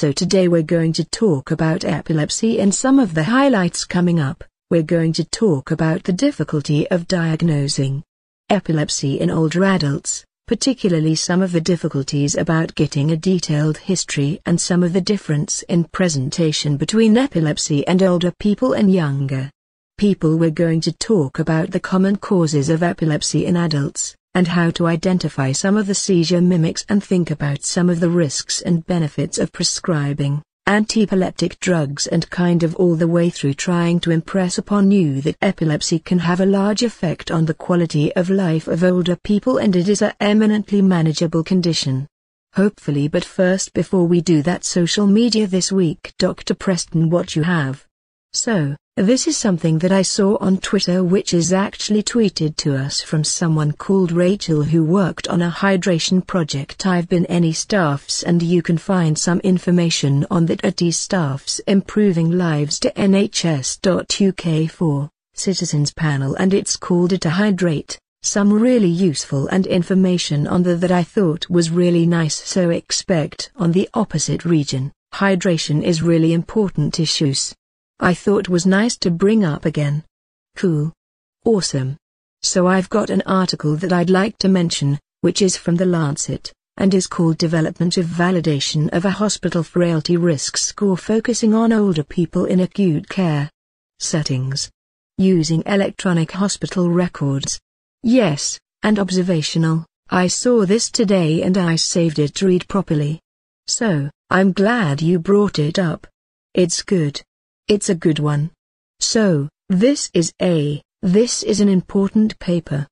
So today we're going to talk about epilepsy and some of the highlights coming up. We're going to talk about the difficulty of diagnosing epilepsy in older adults, particularly some of the difficulties about getting a detailed history and some of the difference in presentation between epilepsy and older people and younger people. We're going to talk about the common causes of epilepsy in adults and how to identify some of the seizure mimics and think about some of the risks and benefits of prescribing antiepileptic drugs and kind of all the way through trying to impress upon you that epilepsy can have a large effect on the quality of life of older people and it is a eminently manageable condition. Hopefully but first before we do that social media this week Dr. Preston what you have. So, this is something that I saw on Twitter which is actually tweeted to us from someone called Rachel who worked on a hydration project I've been any staffs and you can find some information on that at staffs improving lives to nhs.uk for citizens panel and it's called it a hydrate some really useful and information on the that I thought was really nice so expect on the opposite region hydration is really important issues I thought was nice to bring up again. Cool. Awesome. So I've got an article that I'd like to mention, which is from The Lancet, and is called Development of Validation of a Hospital Frailty Risk Score focusing on older people in acute care settings. Using electronic hospital records. Yes, and observational. I saw this today and I saved it to read properly. So, I'm glad you brought it up. It's good. It's a good one. So, this is a, this is an important paper.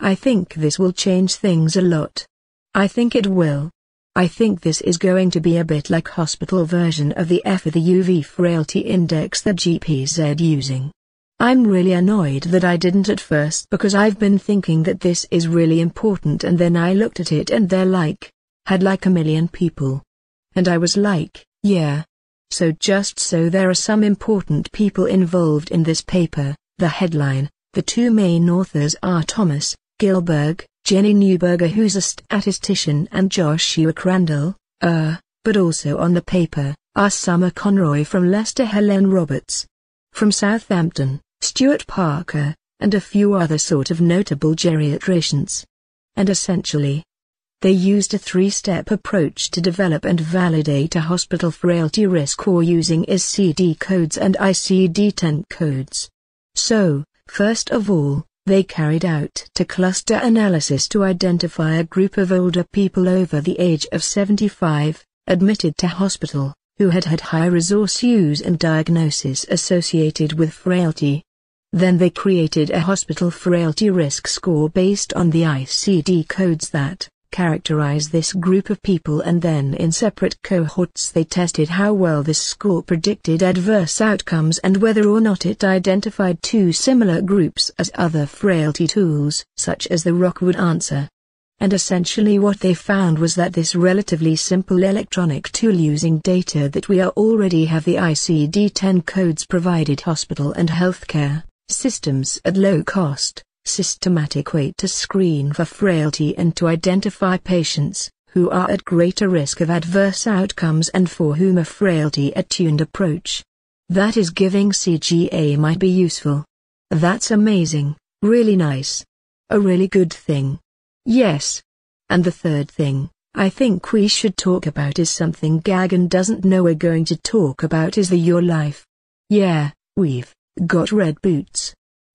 I think this will change things a lot. I think it will. I think this is going to be a bit like hospital version of the F the UV frailty index that GPZ using. I'm really annoyed that I didn't at first because I've been thinking that this is really important and then I looked at it and they're like, had like a million people. And I was like, yeah, so just so there are some important people involved in this paper, the headline, the two main authors are Thomas, Gilberg, Jenny Newberger who's a statistician and Joshua Crandall, uh, but also on the paper, are Summer Conroy from Leicester Helen Roberts. From Southampton, Stuart Parker, and a few other sort of notable geriatricians. And essentially, they used a three-step approach to develop and validate a hospital frailty risk score using ICD codes and ICD-10 codes. So, first of all, they carried out a cluster analysis to identify a group of older people over the age of 75, admitted to hospital, who had had high resource use and diagnosis associated with frailty. Then they created a hospital frailty risk score based on the ICD codes that characterize this group of people and then in separate cohorts they tested how well this score predicted adverse outcomes and whether or not it identified two similar groups as other frailty tools, such as the Rockwood answer. And essentially what they found was that this relatively simple electronic tool using data that we already have the ICD-10 codes provided hospital and healthcare systems at low cost systematic way to screen for frailty and to identify patients who are at greater risk of adverse outcomes and for whom a frailty-attuned approach that is giving CGA might be useful. That's amazing, really nice. A really good thing. Yes. And the third thing, I think we should talk about is something Gagan doesn't know we're going to talk about is the Your Life. Yeah, we've got red boots.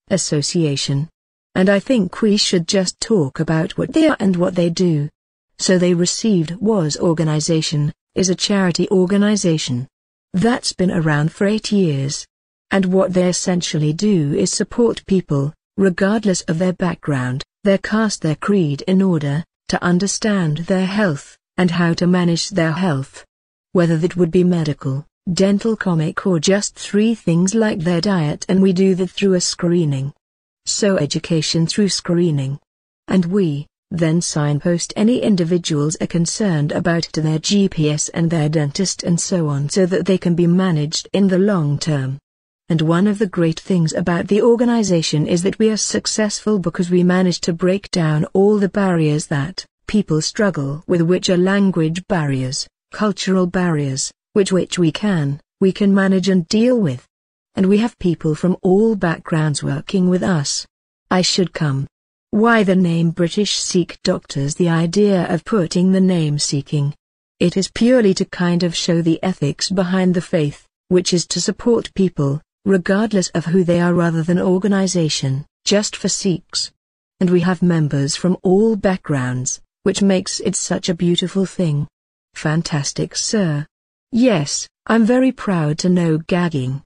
Association and I think we should just talk about what they are and what they do. So they received was organization, is a charity organization. That's been around for eight years. And what they essentially do is support people, regardless of their background, their caste their creed in order to understand their health, and how to manage their health. Whether that would be medical, dental comic or just three things like their diet and we do that through a screening so education through screening. And we, then signpost any individuals are concerned about to their GPS and their dentist and so on so that they can be managed in the long term. And one of the great things about the organization is that we are successful because we manage to break down all the barriers that people struggle with which are language barriers, cultural barriers, which which we can, we can manage and deal with and we have people from all backgrounds working with us. I should come. Why the name British Sikh doctors the idea of putting the name seeking. It is purely to kind of show the ethics behind the faith, which is to support people, regardless of who they are rather than organization, just for Sikhs. And we have members from all backgrounds, which makes it such a beautiful thing. Fantastic sir. Yes, I'm very proud to know gagging.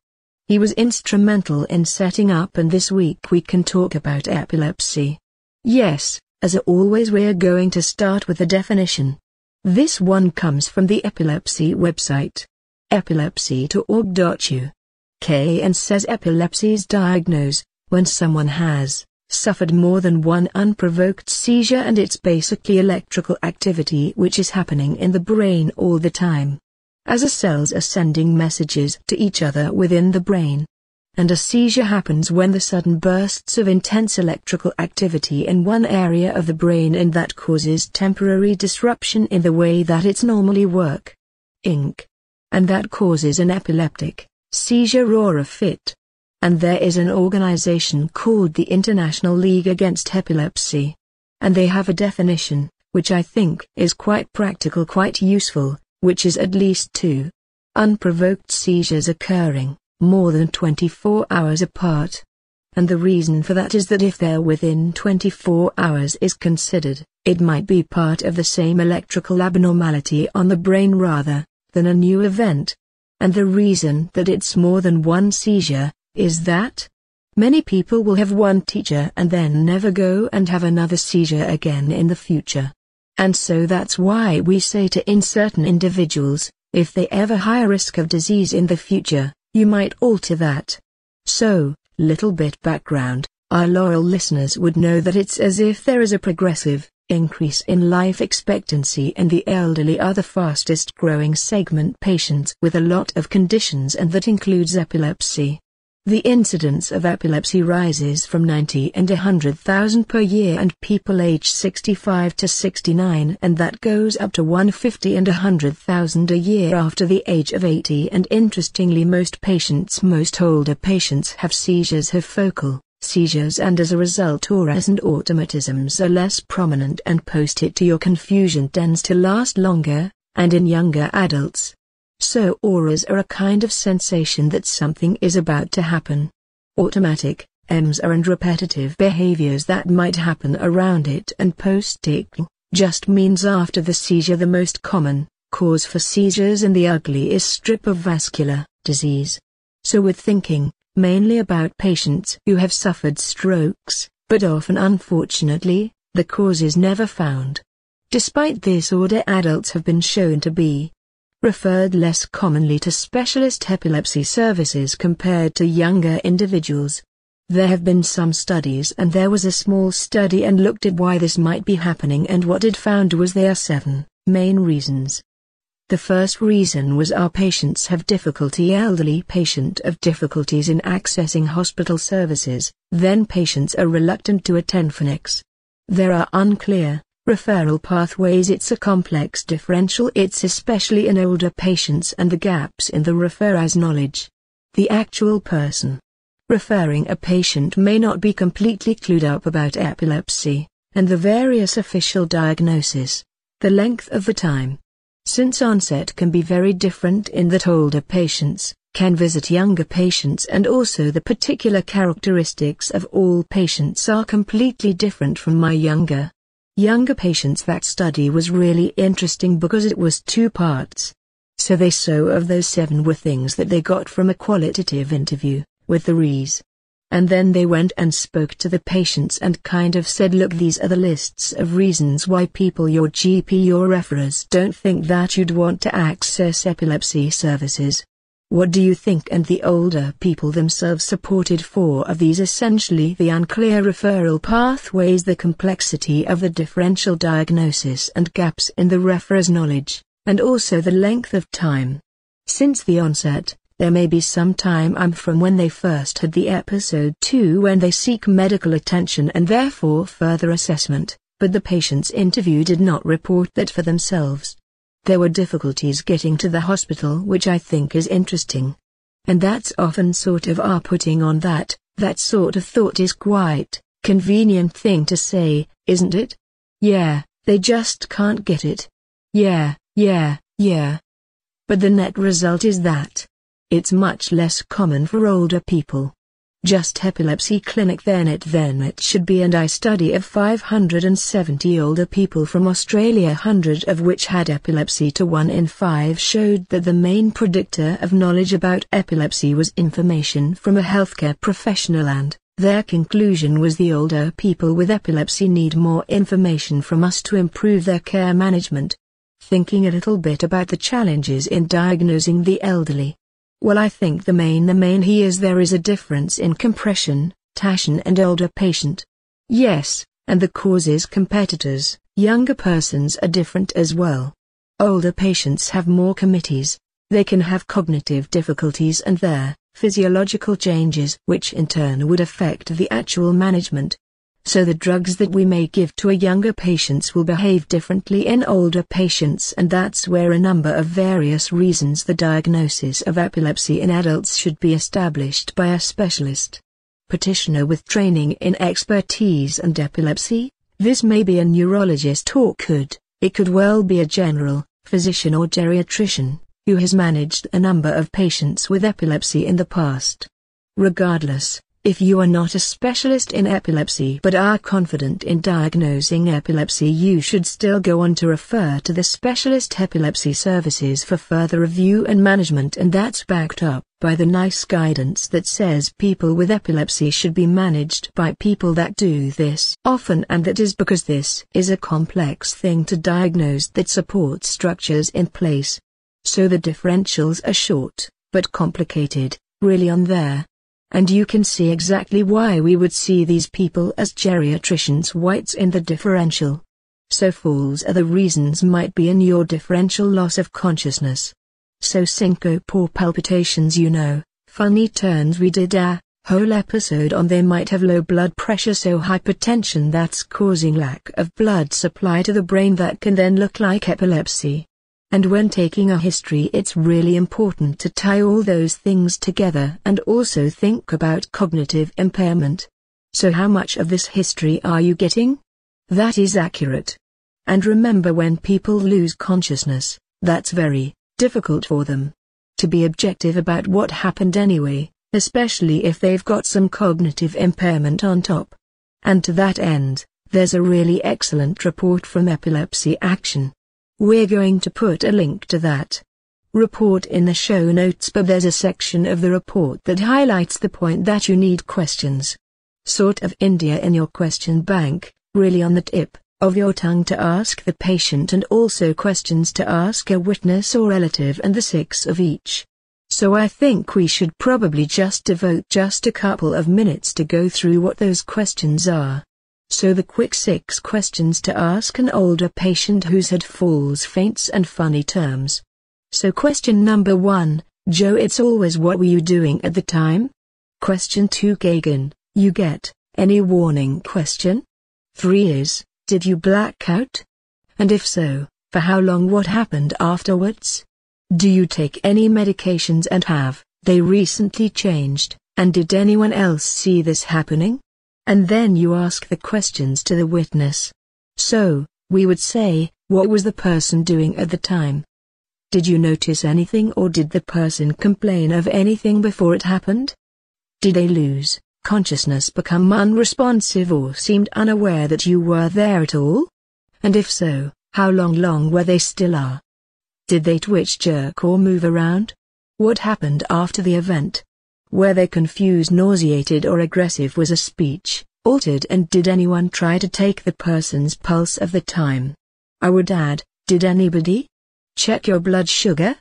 He was instrumental in setting up and this week we can talk about epilepsy. Yes, as always we're going to start with a definition. This one comes from the epilepsy website. epilepsy.org.uk, and says epilepsy is diagnosed when someone has suffered more than one unprovoked seizure and it's basically electrical activity which is happening in the brain all the time as a cells are sending messages to each other within the brain. And a seizure happens when the sudden bursts of intense electrical activity in one area of the brain and that causes temporary disruption in the way that it's normally work. Inc. And that causes an epileptic seizure or a fit. And there is an organization called the International League Against Epilepsy. And they have a definition, which I think is quite practical, quite useful, which is at least two unprovoked seizures occurring more than 24 hours apart. And the reason for that is that if they're within 24 hours is considered, it might be part of the same electrical abnormality on the brain rather than a new event. And the reason that it's more than one seizure is that many people will have one teacher and then never go and have another seizure again in the future. And so that's why we say to in certain individuals, if they ever high risk of disease in the future, you might alter that. So, little bit background, our loyal listeners would know that it's as if there is a progressive increase in life expectancy and the elderly are the fastest growing segment patients with a lot of conditions and that includes epilepsy, the incidence of epilepsy rises from 90 and 100,000 per year and people aged 65 to 69 and that goes up to 150 and 100,000 a year after the age of 80 and interestingly most patients most older patients have seizures have focal seizures and as a result auras and automatisms are less prominent and post-it to your confusion tends to last longer, and in younger adults, so auras are a kind of sensation that something is about to happen. Automatic, M's are and repetitive behaviors that might happen around it and post-ticking, just means after the seizure the most common cause for seizures in the ugly is strip of vascular disease. So with thinking, mainly about patients who have suffered strokes, but often unfortunately, the cause is never found. Despite this order adults have been shown to be referred less commonly to specialist epilepsy services compared to younger individuals. There have been some studies and there was a small study and looked at why this might be happening and what it found was there are seven main reasons. The first reason was our patients have difficulty elderly patient of difficulties in accessing hospital services, then patients are reluctant to attend clinics. There are unclear Referral pathways It's a complex differential it's especially in older patients and the gaps in the referrer's knowledge. The actual person referring a patient may not be completely clued up about epilepsy, and the various official diagnosis. The length of the time since onset can be very different in that older patients can visit younger patients and also the particular characteristics of all patients are completely different from my younger younger patients that study was really interesting because it was two parts. So they so of those seven were things that they got from a qualitative interview, with the Rees. And then they went and spoke to the patients and kind of said look these are the lists of reasons why people your GP your referers don't think that you'd want to access epilepsy services. What do you think and the older people themselves supported four of these essentially the unclear referral pathways the complexity of the differential diagnosis and gaps in the referer's knowledge, and also the length of time. Since the onset, there may be some time I'm from when they first had the episode to when they seek medical attention and therefore further assessment, but the patients interview did not report that for themselves. There were difficulties getting to the hospital which I think is interesting. And that's often sort of our putting on that, that sort of thought is quite convenient thing to say, isn't it? Yeah, they just can't get it. Yeah, yeah, yeah. But the net result is that it's much less common for older people. Just epilepsy clinic then it then it should be and I study of 570 older people from Australia 100 of which had epilepsy to 1 in 5 showed that the main predictor of knowledge about epilepsy was information from a healthcare professional and their conclusion was the older people with epilepsy need more information from us to improve their care management. Thinking a little bit about the challenges in diagnosing the elderly, well I think the main the main he is there is a difference in compression, Tashin and older patient. Yes, and the cause is competitors, younger persons are different as well. Older patients have more committees, they can have cognitive difficulties and their physiological changes which in turn would affect the actual management, so the drugs that we may give to a younger patients will behave differently in older patients and that's where a number of various reasons the diagnosis of epilepsy in adults should be established by a specialist. Practitioner with training in expertise and epilepsy, this may be a neurologist or could, it could well be a general, physician or geriatrician, who has managed a number of patients with epilepsy in the past. Regardless, if you are not a specialist in epilepsy but are confident in diagnosing epilepsy you should still go on to refer to the specialist epilepsy services for further review and management and that's backed up by the nice guidance that says people with epilepsy should be managed by people that do this often and that is because this is a complex thing to diagnose that supports structures in place. So the differentials are short, but complicated, really on there and you can see exactly why we would see these people as geriatricians whites in the differential. So falls are the reasons might be in your differential loss of consciousness. So syncope or palpitations you know, funny turns we did a whole episode on they might have low blood pressure so hypertension that's causing lack of blood supply to the brain that can then look like epilepsy. And when taking a history it's really important to tie all those things together and also think about cognitive impairment. So how much of this history are you getting? That is accurate. And remember when people lose consciousness, that's very difficult for them. To be objective about what happened anyway, especially if they've got some cognitive impairment on top. And to that end, there's a really excellent report from Epilepsy Action. We're going to put a link to that report in the show notes but there's a section of the report that highlights the point that you need questions. Sort of India in your question bank, really on the tip of your tongue to ask the patient and also questions to ask a witness or relative and the six of each. So I think we should probably just devote just a couple of minutes to go through what those questions are. So the quick six questions to ask an older patient who's had falls faints and funny terms. So question number one, Joe it's always what were you doing at the time? Question 2 Gagan, you get, any warning question? 3 is, did you black out? And if so, for how long what happened afterwards? Do you take any medications and have, they recently changed, and did anyone else see this happening? And then you ask the questions to the witness. So, we would say, what was the person doing at the time? Did you notice anything or did the person complain of anything before it happened? Did they lose consciousness, become unresponsive or seemed unaware that you were there at all? And if so, how long long were they still are? Did they twitch jerk or move around? What happened after the event? Were they confused, nauseated or aggressive was a speech, altered and did anyone try to take the person's pulse of the time? I would add, did anybody? Check your blood sugar?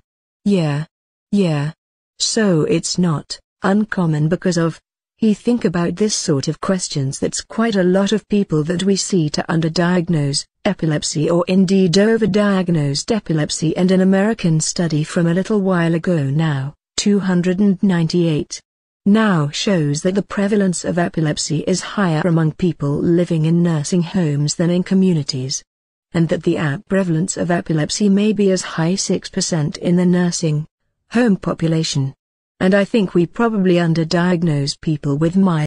Yeah. Yeah. So it's not uncommon because of he think about this sort of questions that's quite a lot of people that we see to underdiagnose epilepsy or indeed overdiagnosed epilepsy and an American study from a little while ago now 298, now shows that the prevalence of epilepsy is higher among people living in nursing homes than in communities, and that the app prevalence of epilepsy may be as high 6% in the nursing home population. And I think we probably underdiagnose people with mild